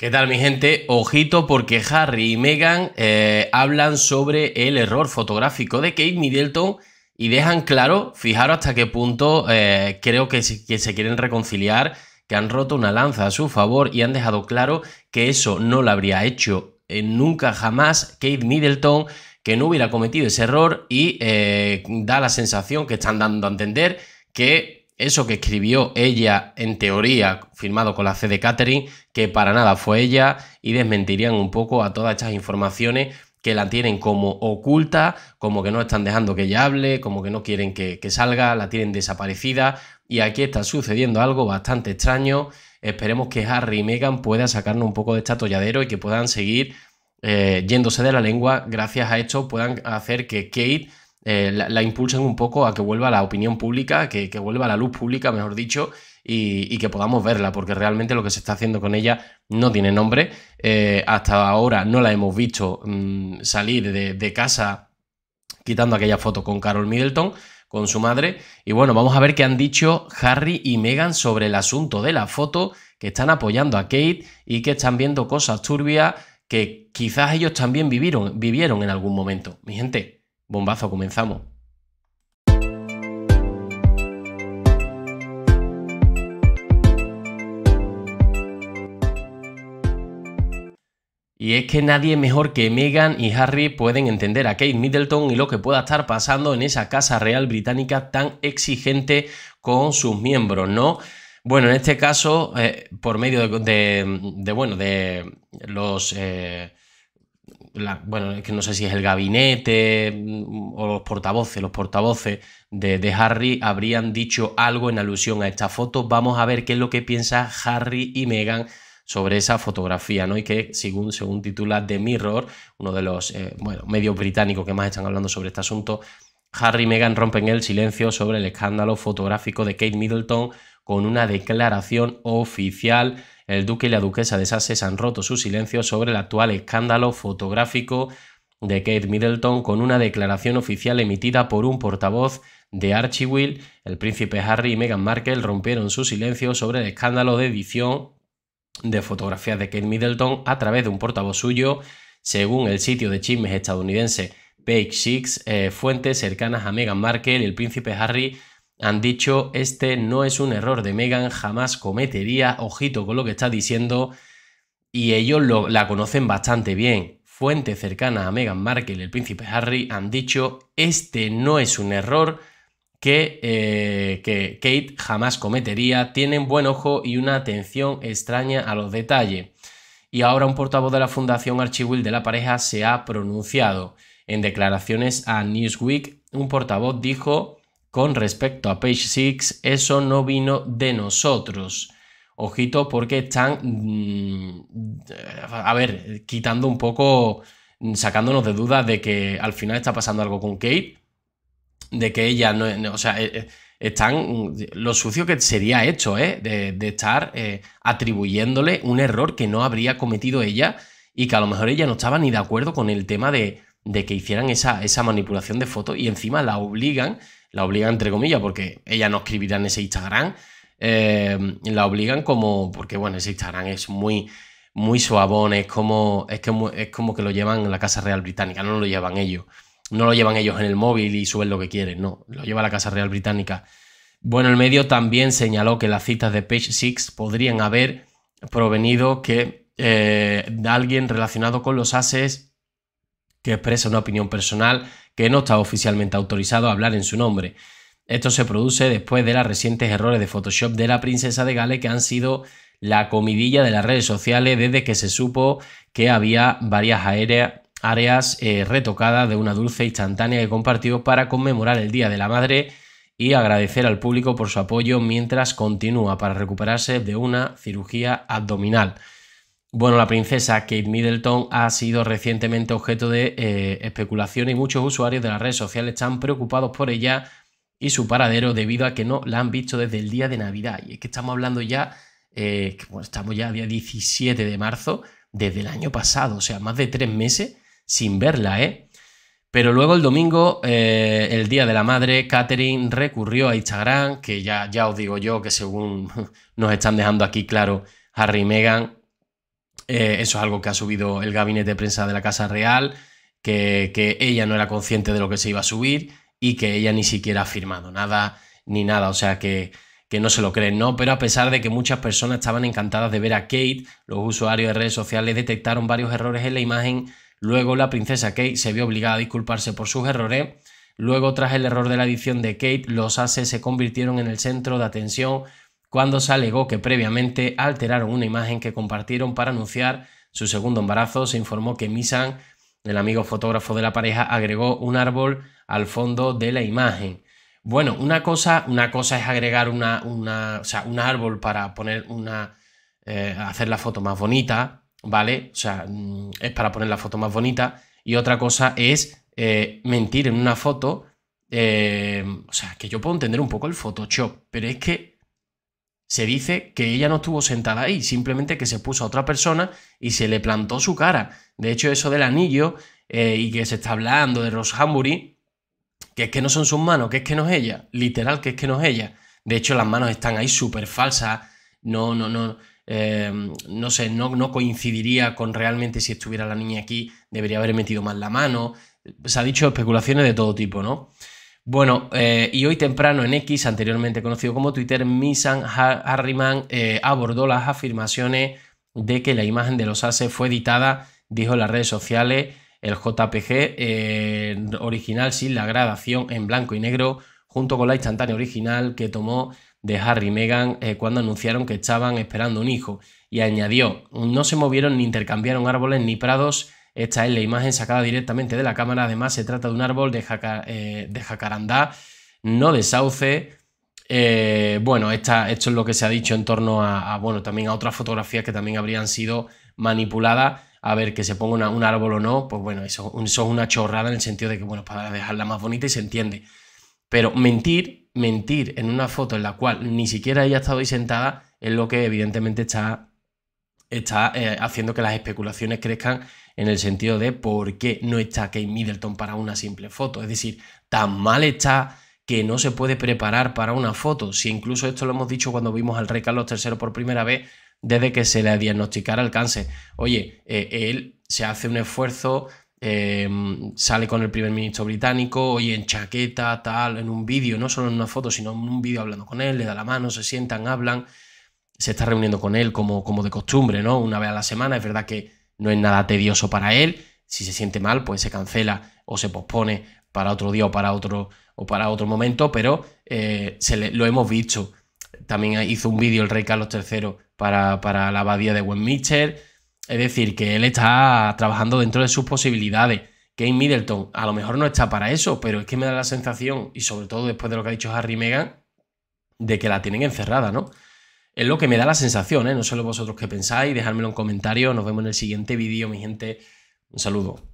¿Qué tal mi gente? Ojito porque Harry y Meghan eh, hablan sobre el error fotográfico de Kate Middleton y dejan claro, fijaros hasta qué punto eh, creo que se, quieren reconciliar, que han roto una lanza a su favor y han dejado claro que eso no lo habría hecho eh, nunca jamás Kate Middleton, que no hubiera cometido ese error y da la sensación que están dando a entender que eso que escribió ella, en teoría, firmado con la C de Catherine que para nada fue ella, y desmentirían un poco a todas estas informaciones que la tienen como oculta, como que no están dejando que ella hable, como que no quieren que, salga, la tienen desaparecida, y aquí está sucediendo algo bastante extraño. Esperemos que Harry y Meghan puedan sacarnos un poco de este atolladero y que puedan seguir eh, yéndose de la lengua, gracias a esto puedan hacer que Kate eh, la, impulsan impulsen un poco a que vuelva la opinión pública, que, vuelva la luz pública, mejor dicho, y, que podamos verla, porque realmente lo que se está haciendo con ella no tiene nombre. Eh, hasta ahora no la hemos visto mm, salir de, casa quitando aquella foto con Carol Middleton, con su madre. Y bueno, vamos a ver qué han dicho Harry y Meghan sobre el asunto de la foto, que están apoyando a Kate y que están viendo cosas turbias que quizás ellos también vivieron en algún momento. Mi gente, Bombazo, comenzamos. Y es que nadie mejor que Meghan y Harry pueden entender a Kate Middleton y lo que pueda estar pasando en esa Casa Real Británica tan exigente con sus miembros, ¿no? Bueno, en este caso, eh, por medio de, bueno, de los eh, bueno, es que no sé si es el gabinete mm, o los portavoces, los portavoces de, Harry habrían dicho algo en alusión a esta foto. Vamos a ver qué es lo que piensa Harry y Meghan sobre esa fotografía, ¿no? Y que según, según titula The Mirror, uno de los eh, medios británicos que más están hablando sobre este asunto, Harry y Meghan rompen el silencio sobre el escándalo fotográfico de Kate Middleton con una declaración oficial el duque y la duquesa de Sussex han roto su silencio sobre el actual escándalo fotográfico de Kate Middleton con una declaración oficial emitida por un portavoz de Archie Will. El príncipe Harry y Meghan Markle rompieron su silencio sobre el escándalo de edición de fotografías de Kate Middleton a través de un portavoz suyo, según el sitio de chismes estadounidense Page Six, eh, fuentes cercanas a Meghan Markle y el príncipe Harry han dicho, este no es un error de Megan, jamás cometería, ojito con lo que está diciendo, y ellos lo, la conocen bastante bien. Fuente cercana a Meghan Markle y el príncipe Harry han dicho, este no es un error que, eh, que Kate jamás cometería, tienen buen ojo y una atención extraña a los detalles. Y ahora un portavoz de la Fundación Archiwill de la pareja se ha pronunciado. En declaraciones a Newsweek, un portavoz dijo con respecto a Page 6, eso no vino de nosotros. Ojito porque están, mm, a ver, quitando un poco, mm, sacándonos de dudas de que al final está pasando algo con Kate, de que ella no, o sea, eh, eh, están, mm, lo sucio que sería hecho, ¿eh? De, estar eh, atribuyéndole un error que no habría cometido ella y que a lo mejor ella no estaba ni de acuerdo con el tema de, que hicieran esa, esa manipulación de fotos y encima la obligan la obligan entre comillas, porque ella no escribirá en ese Instagram, eh, la obligan como, porque bueno, ese Instagram es muy, muy suavón, es como, es, que, es como que lo llevan en la Casa Real Británica, no lo llevan ellos, no lo llevan ellos en el móvil y suben lo que quieren, no, lo lleva la Casa Real Británica. Bueno, el medio también señaló que las citas de Page Six podrían haber provenido que eh, de alguien relacionado con los ases que expresa una opinión personal que no está oficialmente autorizado a hablar en su nombre. Esto se produce después de los recientes errores de Photoshop de la princesa de Gales que han sido la comidilla de las redes sociales desde que se supo que había varias áreas eh, retocadas de una dulce instantánea que compartió para conmemorar el Día de la Madre y agradecer al público por su apoyo mientras continúa para recuperarse de una cirugía abdominal. Bueno, la princesa Kate Middleton ha sido recientemente objeto de eh, especulación y muchos usuarios de las redes sociales están preocupados por ella y su paradero debido a que no la han visto desde el día de Navidad. Y es que estamos hablando ya, eh, estamos ya día 17 de marzo desde el año pasado, o sea, más de tres meses sin verla, ¿eh? Pero luego el domingo, eh, el Día de la Madre, Catherine recurrió a Instagram, que ya, ya os digo yo que según nos están dejando aquí claro Harry y Meghan, eh, eso es algo que ha subido el gabinete de prensa de la Casa Real, que, ella no era consciente de lo que se iba a subir y que ella ni siquiera ha firmado nada ni nada. O sea que que no se lo creen, ¿no? Pero a pesar de que muchas personas estaban encantadas de ver a Kate, los usuarios de redes sociales detectaron varios errores en la imagen, luego la princesa Kate se vio obligada a disculparse por sus errores, luego tras el error de la edición de Kate, los ases e se convirtieron en el centro de atención cuando se alegó que previamente alteraron una imagen que compartieron para anunciar su segundo embarazo, se informó que Misan, el amigo fotógrafo de la pareja, agregó un árbol al fondo de la imagen. Bueno, una cosa, una cosa es agregar una, un árbol para poner una, eh, hacer la foto más bonita, ¿vale? O sea, mm, es para poner la foto más bonita. Y otra cosa es eh, mentir en una foto. Eh, o sea, que yo puedo entender un poco el Photoshop, pero es que se dice que ella no estuvo sentada ahí, simplemente que se puso a otra persona y se le plantó su cara. De hecho, eso del anillo eh, y que se está hablando de Rose Hambury, que es que no son sus manos, que es que no es ella, literal, que es que no es ella. De hecho, las manos están ahí súper falsas, no, no, no, eh, no sé, no, no coincidiría con realmente si estuviera la niña aquí, debería haber metido más la mano. Se ha dicho especulaciones de todo tipo, ¿no? Bueno, eh, y hoy temprano en X, anteriormente conocido como Twitter, Misan Harriman eh, abordó las afirmaciones de que la imagen de los Ases fue editada, dijo en las redes sociales, el JPG eh, original sin la gradación en blanco y negro, junto con la instantánea original que tomó de Harry y Meghan cuando anunciaron que estaban esperando un hijo. Y añadió, no se movieron ni intercambiaron árboles ni prados esta es la imagen sacada directamente de la cámara. Además, se trata de un árbol de, eh, jacarandá, no de sauce. Eh, bueno, esto es lo que se ha dicho en torno a, bueno, también a otras fotografías que también habrían sido manipuladas. A ver, que se ponga un árbol o no, pues bueno, eso, es una chorrada en el sentido de que, bueno, para dejarla más bonita y se entiende. Pero mentir, mentir en una foto en la cual ni siquiera ella ha estado ahí sentada es lo que evidentemente está, está eh, haciendo que las especulaciones crezcan en el sentido de por qué no está Kate Middleton para una simple foto. Es decir, tan mal está que no se puede preparar para una foto. Si incluso esto lo hemos dicho cuando vimos al rey Carlos III por primera vez, desde que se le diagnosticara el cáncer. Oye, eh, él se hace un esfuerzo, em, sale con el primer ministro británico, oye, en chaqueta, tal, en un vídeo, no solo en una foto, sino en un vídeo hablando con él, le da la mano, se sientan, hablan, se está reuniendo con él como, como de costumbre, ¿no? Una vez a la semana. Es verdad que no es nada tedioso para él. Si se siente mal, pues se cancela o se pospone para otro día o para otro, o para otro momento, pero eh, se lo hemos visto. También hizo un vídeo el rey Carlos III para, para la abadía de Westminster. Es decir, que él está trabajando dentro de sus posibilidades. Kane Middleton a lo mejor no está para eso, pero es que me da la sensación, y sobre todo después de lo que ha dicho Harry Megan, Meghan, de que la tienen encerrada, ¿no? Es lo que me da la sensación, ¿eh? no solo vosotros que pensáis, dejármelo en comentario. Nos vemos en el siguiente vídeo, mi gente. Un saludo.